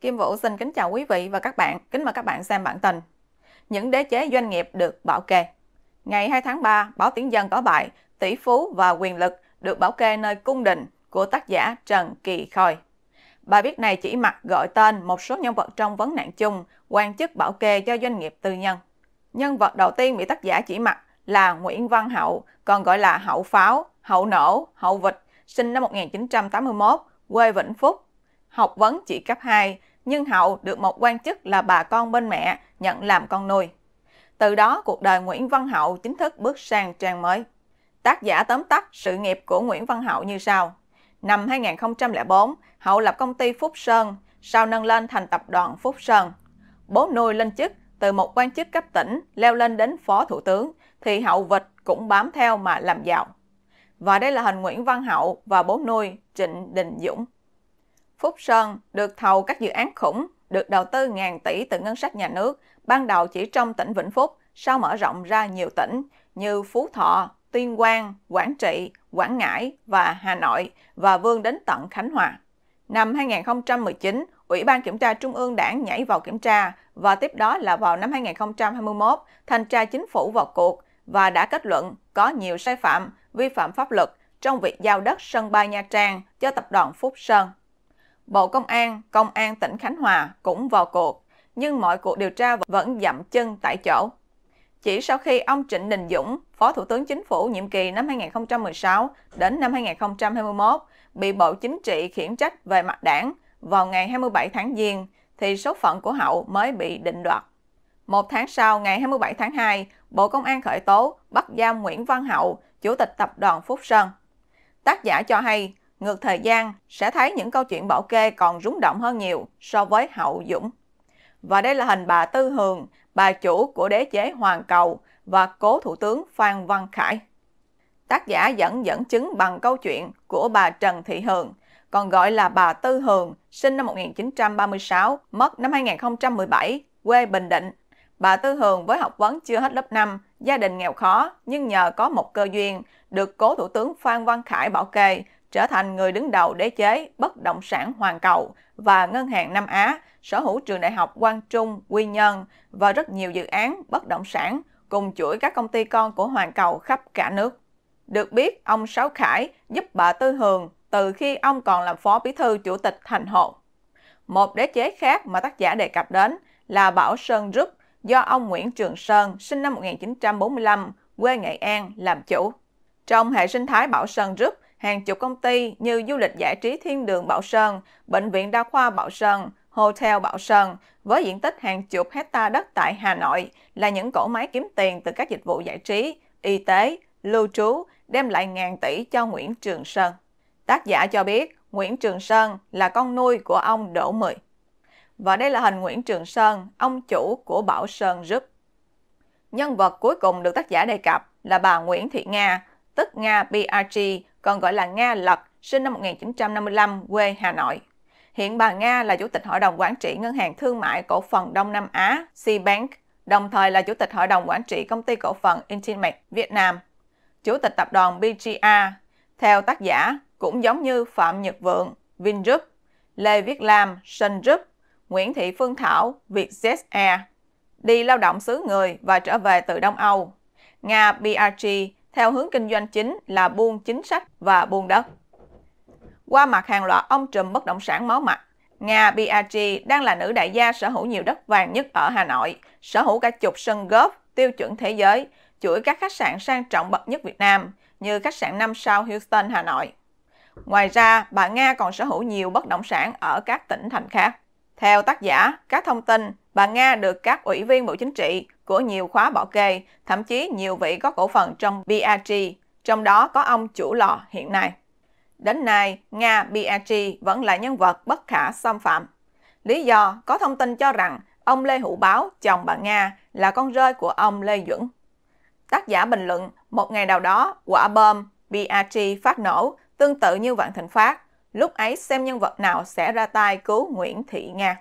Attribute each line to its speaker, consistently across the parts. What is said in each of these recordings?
Speaker 1: Kim Vũ xin kính chào quý vị và các bạn. Kính mời các bạn xem bản tin. Những đế chế doanh nghiệp được bảo kê. Ngày 2 tháng 3, báo tiếng dân có bài Tỷ phú và quyền lực được bảo kê nơi cung đình của tác giả Trần Kỳ Khôi. Bài viết này chỉ mặt gọi tên một số nhân vật trong vấn nạn chung, quan chức bảo kê cho doanh nghiệp tư nhân. Nhân vật đầu tiên bị tác giả chỉ mặt là Nguyễn Văn Hậu, còn gọi là Hậu Pháo, Hậu Nổ, Hậu Vịt, sinh năm 1981, quê Vĩnh Phúc, học vấn chỉ cấp 2, nhưng hậu được một quan chức là bà con bên mẹ nhận làm con nuôi. Từ đó cuộc đời Nguyễn Văn Hậu chính thức bước sang trang mới. Tác giả tóm tắt sự nghiệp của Nguyễn Văn Hậu như sau. Năm 2004, Hậu lập công ty Phúc Sơn, sau nâng lên thành tập đoàn Phúc Sơn. Bố nuôi lên chức từ một quan chức cấp tỉnh leo lên đến phó thủ tướng, thì Hậu Vịt cũng bám theo mà làm giàu. Và đây là hình Nguyễn Văn Hậu và bố nuôi Trịnh Đình Dũng. Phúc Sơn được thầu các dự án khủng, được đầu tư ngàn tỷ từ ngân sách nhà nước, ban đầu chỉ trong tỉnh Vĩnh Phúc, sau mở rộng ra nhiều tỉnh như Phú Thọ, Tuyên Quang, Quảng Trị, Quảng Ngãi và Hà Nội và vươn đến tận Khánh Hòa. Năm 2019, Ủy ban Kiểm tra Trung ương Đảng nhảy vào kiểm tra và tiếp đó là vào năm 2021, Thanh tra Chính phủ vào cuộc và đã kết luận có nhiều sai phạm, vi phạm pháp luật trong việc giao đất sân bay Nha Trang cho tập đoàn Phúc Sơn. Bộ Công an, Công an tỉnh Khánh Hòa cũng vào cuộc, nhưng mọi cuộc điều tra vẫn dậm chân tại chỗ. Chỉ sau khi ông Trịnh Đình Dũng, Phó Thủ tướng Chính phủ nhiệm kỳ năm 2016 đến năm 2021, bị Bộ Chính trị khiển trách về mặt đảng vào ngày 27 tháng Giêng, thì số phận của Hậu mới bị định đoạt. Một tháng sau, ngày 27 tháng 2, Bộ Công an khởi tố bắt giam Nguyễn Văn Hậu, Chủ tịch Tập đoàn Phúc Sơn. Tác giả cho hay, ngược thời gian sẽ thấy những câu chuyện bảo kê còn rúng động hơn nhiều so với hậu dũng. Và đây là hình bà Tư Hường, bà chủ của đế chế Hoàng Cầu và cố thủ tướng Phan Văn Khải. Tác giả dẫn dẫn chứng bằng câu chuyện của bà Trần Thị Hường, còn gọi là bà Tư Hường, sinh năm 1936, mất năm 2017, quê Bình Định. Bà Tư Hường với học vấn chưa hết lớp 5, gia đình nghèo khó nhưng nhờ có một cơ duyên được cố thủ tướng Phan Văn Khải bảo kê trở thành người đứng đầu đế chế bất động sản hoàn cầu và ngân hàng Nam Á, sở hữu trường đại học Quang Trung, Quy Nhơn và rất nhiều dự án bất động sản cùng chuỗi các công ty con của hoàn cầu khắp cả nước. Được biết, ông Sáu Khải giúp bà Tư Hường từ khi ông còn làm phó bí thư chủ tịch thành hộ. Một đế chế khác mà tác giả đề cập đến là Bảo Sơn Group do ông Nguyễn Trường Sơn sinh năm 1945, quê Nghệ An, làm chủ. Trong hệ sinh thái Bảo Sơn Group, hàng chục công ty như du lịch giải trí Thiên Đường Bảo Sơn, Bệnh viện Đa khoa Bảo Sơn, Hotel Bảo Sơn, với diện tích hàng chục hecta đất tại Hà Nội là những cổ máy kiếm tiền từ các dịch vụ giải trí, y tế, lưu trú, đem lại ngàn tỷ cho Nguyễn Trường Sơn. Tác giả cho biết Nguyễn Trường Sơn là con nuôi của ông Đỗ Mười. Và đây là hình Nguyễn Trường Sơn, ông chủ của Bảo Sơn Group. Nhân vật cuối cùng được tác giả đề cập là bà Nguyễn Thị Nga, tức Nga PRG, còn gọi là Nga Lật, sinh năm 1955, quê Hà Nội. Hiện bà Nga là Chủ tịch Hội đồng Quản trị Ngân hàng Thương mại Cổ phần Đông Nam Á, bank đồng thời là Chủ tịch Hội đồng Quản trị Công ty Cổ phần Intimate Việt Nam, Chủ tịch Tập đoàn BGA. Theo tác giả, cũng giống như Phạm Nhật Vượng, Vingroup, Lê Viết Lam, Sun Group, Nguyễn Thị Phương Thảo, Vietjet Air, đi lao động xứ người và trở về từ Đông Âu. Nga BRG theo hướng kinh doanh chính là buôn chính sách và buôn đất. Qua mặt hàng loạt ông trùm bất động sản máu mặt, Nga BRG đang là nữ đại gia sở hữu nhiều đất vàng nhất ở Hà Nội, sở hữu cả chục sân golf tiêu chuẩn thế giới, chuỗi các khách sạn sang trọng bậc nhất Việt Nam như khách sạn 5 sao Houston, Hà Nội. Ngoài ra, bà Nga còn sở hữu nhiều bất động sản ở các tỉnh thành khác. Theo tác giả, các thông tin bà Nga được các ủy viên Bộ Chính trị của nhiều khóa bỏ kê, thậm chí nhiều vị có cổ phần trong BRG, trong đó có ông chủ lò hiện nay. Đến nay, Nga BRG vẫn là nhân vật bất khả xâm phạm. Lý do có thông tin cho rằng ông Lê Hữu Báo, chồng bà Nga, là con rơi của ông Lê Duẩn. Tác giả bình luận, một ngày nào đó, quả bom BRG phát nổ, tương tự như Vạn Thịnh Phát. Lúc ấy xem nhân vật nào sẽ ra tay cứu Nguyễn Thị Nga.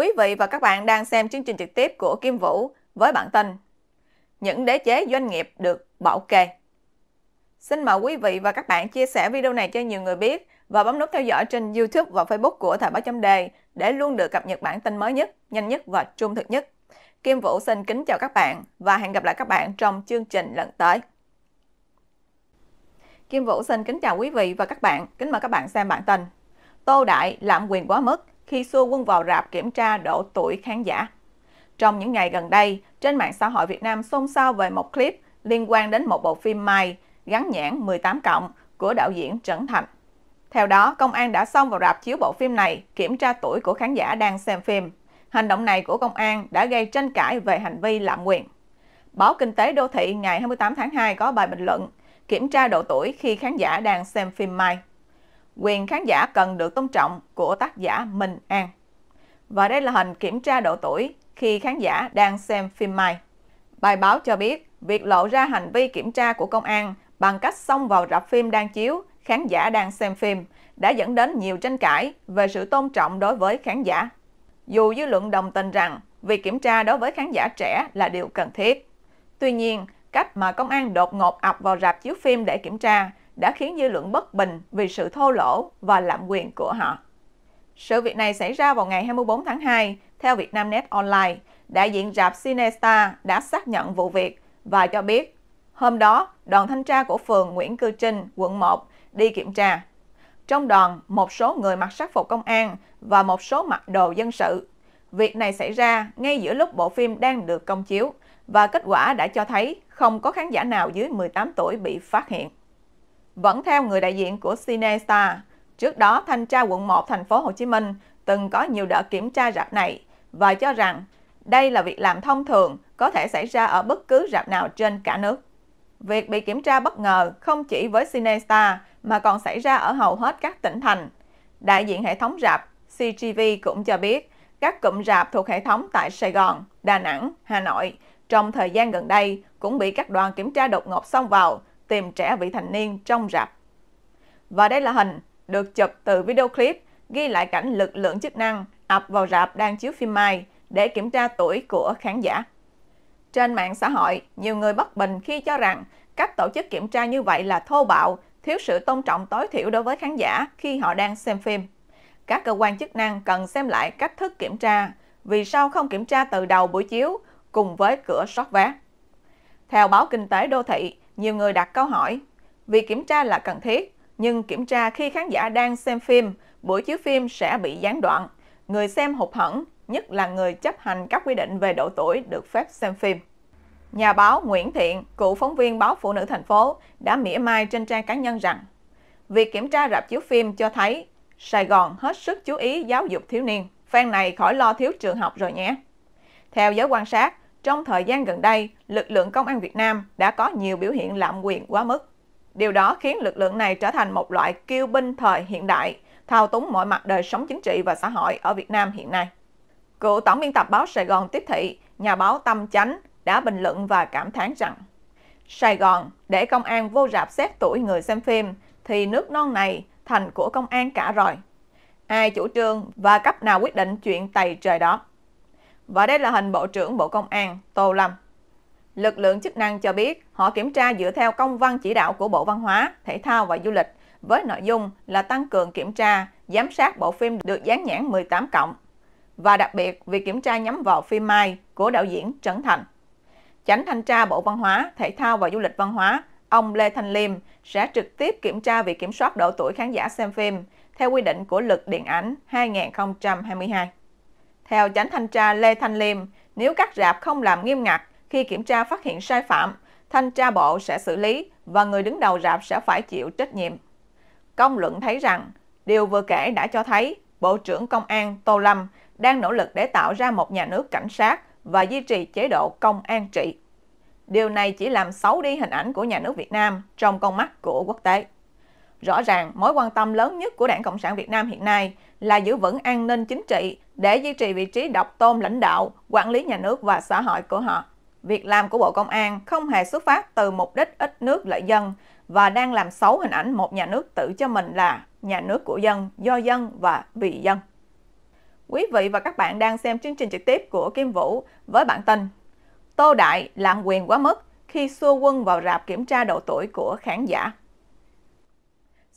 Speaker 1: Quý vị và các bạn đang xem chương trình trực tiếp của Kim Vũ với bản tin Những đế chế doanh nghiệp được bảo kê. Xin mời quý vị và các bạn chia sẻ video này cho nhiều người biết và bấm nút theo dõi trên YouTube và Facebook của Thời báo chấm đề để luôn được cập nhật bản tin mới nhất, nhanh nhất và trung thực nhất. Kim Vũ xin kính chào các bạn và hẹn gặp lại các bạn trong chương trình lần tới. Kim Vũ xin kính chào quý vị và các bạn, kính mời các bạn xem bản tin. Tô Đại lạm quyền quá mức, khi xua quân vào rạp kiểm tra độ tuổi khán giả. Trong những ngày gần đây, trên mạng xã hội Việt Nam xôn xao về một clip liên quan đến một bộ phim Mai gắn nhãn 18 cộng của đạo diễn Trấn Thành. Theo đó, công an đã xông vào rạp chiếu bộ phim này kiểm tra tuổi của khán giả đang xem phim. Hành động này của công an đã gây tranh cãi về hành vi lạm quyền. Báo Kinh tế Đô thị ngày 28 tháng 2 có bài bình luận kiểm tra độ tuổi khi khán giả đang xem phim Mai quyền khán giả cần được tôn trọng của tác giả Minh An. Và đây là hình kiểm tra độ tuổi khi khán giả đang xem phim Mai. Bài báo cho biết, việc lộ ra hành vi kiểm tra của công an bằng cách xông vào rạp phim đang chiếu, khán giả đang xem phim đã dẫn đến nhiều tranh cãi về sự tôn trọng đối với khán giả. Dù dư luận đồng tình rằng việc kiểm tra đối với khán giả trẻ là điều cần thiết. Tuy nhiên, cách mà công an đột ngột ập vào rạp chiếu phim để kiểm tra đã khiến dư luận bất bình vì sự thô lỗ và lạm quyền của họ. Sự việc này xảy ra vào ngày 24 tháng 2, theo Vietnamnet Online, đại diện rạp Cinestar đã xác nhận vụ việc và cho biết hôm đó đoàn thanh tra của phường Nguyễn Cư Trinh, quận 1 đi kiểm tra. Trong đoàn, một số người mặc sắc phục công an và một số mặc đồ dân sự. Việc này xảy ra ngay giữa lúc bộ phim đang được công chiếu và kết quả đã cho thấy không có khán giả nào dưới 18 tuổi bị phát hiện vẫn theo người đại diện của Cinestar. Trước đó, thanh tra quận 1 thành phố Hồ Chí Minh từng có nhiều đợt kiểm tra rạp này và cho rằng đây là việc làm thông thường có thể xảy ra ở bất cứ rạp nào trên cả nước. Việc bị kiểm tra bất ngờ không chỉ với Cinestar mà còn xảy ra ở hầu hết các tỉnh thành. Đại diện hệ thống rạp CGV cũng cho biết các cụm rạp thuộc hệ thống tại Sài Gòn, Đà Nẵng, Hà Nội trong thời gian gần đây cũng bị các đoàn kiểm tra đột ngột xông vào tìm trẻ vị thành niên trong rạp. Và đây là hình được chụp từ video clip ghi lại cảnh lực lượng chức năng ập vào rạp đang chiếu phim Mai để kiểm tra tuổi của khán giả. Trên mạng xã hội, nhiều người bất bình khi cho rằng các tổ chức kiểm tra như vậy là thô bạo, thiếu sự tôn trọng tối thiểu đối với khán giả khi họ đang xem phim. Các cơ quan chức năng cần xem lại cách thức kiểm tra, vì sao không kiểm tra từ đầu buổi chiếu cùng với cửa soát vé. Theo báo Kinh tế Đô thị, nhiều người đặt câu hỏi, việc kiểm tra là cần thiết, nhưng kiểm tra khi khán giả đang xem phim, buổi chiếu phim sẽ bị gián đoạn. Người xem hụt hẫng, nhất là người chấp hành các quy định về độ tuổi được phép xem phim. Nhà báo Nguyễn Thiện, cựu phóng viên báo Phụ nữ thành phố, đã mỉa mai trên trang cá nhân rằng Việc kiểm tra rạp chiếu phim cho thấy Sài Gòn hết sức chú ý giáo dục thiếu niên, fan này khỏi lo thiếu trường học rồi nhé. Theo giới quan sát, trong thời gian gần đây, lực lượng công an Việt Nam đã có nhiều biểu hiện lạm quyền quá mức. Điều đó khiến lực lượng này trở thành một loại kiêu binh thời hiện đại, thao túng mọi mặt đời sống chính trị và xã hội ở Việt Nam hiện nay. Cựu tổng biên tập báo Sài Gòn Tiếp Thị, nhà báo Tâm Chánh đã bình luận và cảm thán rằng Sài Gòn để công an vô rạp xét tuổi người xem phim thì nước non này thành của công an cả rồi. Ai chủ trương và cấp nào quyết định chuyện tày trời đó. Và đây là hình Bộ trưởng Bộ Công an Tô Lâm. Lực lượng chức năng cho biết họ kiểm tra dựa theo công văn chỉ đạo của Bộ Văn hóa, Thể thao và Du lịch với nội dung là tăng cường kiểm tra, giám sát bộ phim được dán nhãn 18 cộng và đặc biệt việc kiểm tra nhắm vào phim Mai của đạo diễn Trấn Thành. Chánh thanh tra Bộ Văn hóa, Thể thao và Du lịch Văn hóa, ông Lê Thanh Liêm sẽ trực tiếp kiểm tra việc kiểm soát độ tuổi khán giả xem phim theo quy định của Luật Điện ảnh 2022. Theo chánh thanh tra Lê Thanh Liêm, nếu các rạp không làm nghiêm ngặt khi kiểm tra phát hiện sai phạm, thanh tra bộ sẽ xử lý và người đứng đầu rạp sẽ phải chịu trách nhiệm. Công luận thấy rằng, điều vừa kể đã cho thấy Bộ trưởng Công an Tô Lâm đang nỗ lực để tạo ra một nhà nước cảnh sát và duy trì chế độ công an trị. Điều này chỉ làm xấu đi hình ảnh của nhà nước Việt Nam trong con mắt của quốc tế. Rõ ràng, mối quan tâm lớn nhất của Đảng Cộng sản Việt Nam hiện nay là giữ vững an ninh chính trị để duy trì vị trí độc tôn lãnh đạo, quản lý nhà nước và xã hội của họ. Việc làm của Bộ Công an không hề xuất phát từ mục đích ít nước lợi dân và đang làm xấu hình ảnh một nhà nước tự cho mình là nhà nước của dân, do dân và vì dân. Quý vị và các bạn đang xem chương trình trực tiếp của Kim Vũ với bản tin Tô Đại làm quyền quá mức khi xua quân vào rạp kiểm tra độ tuổi của khán giả.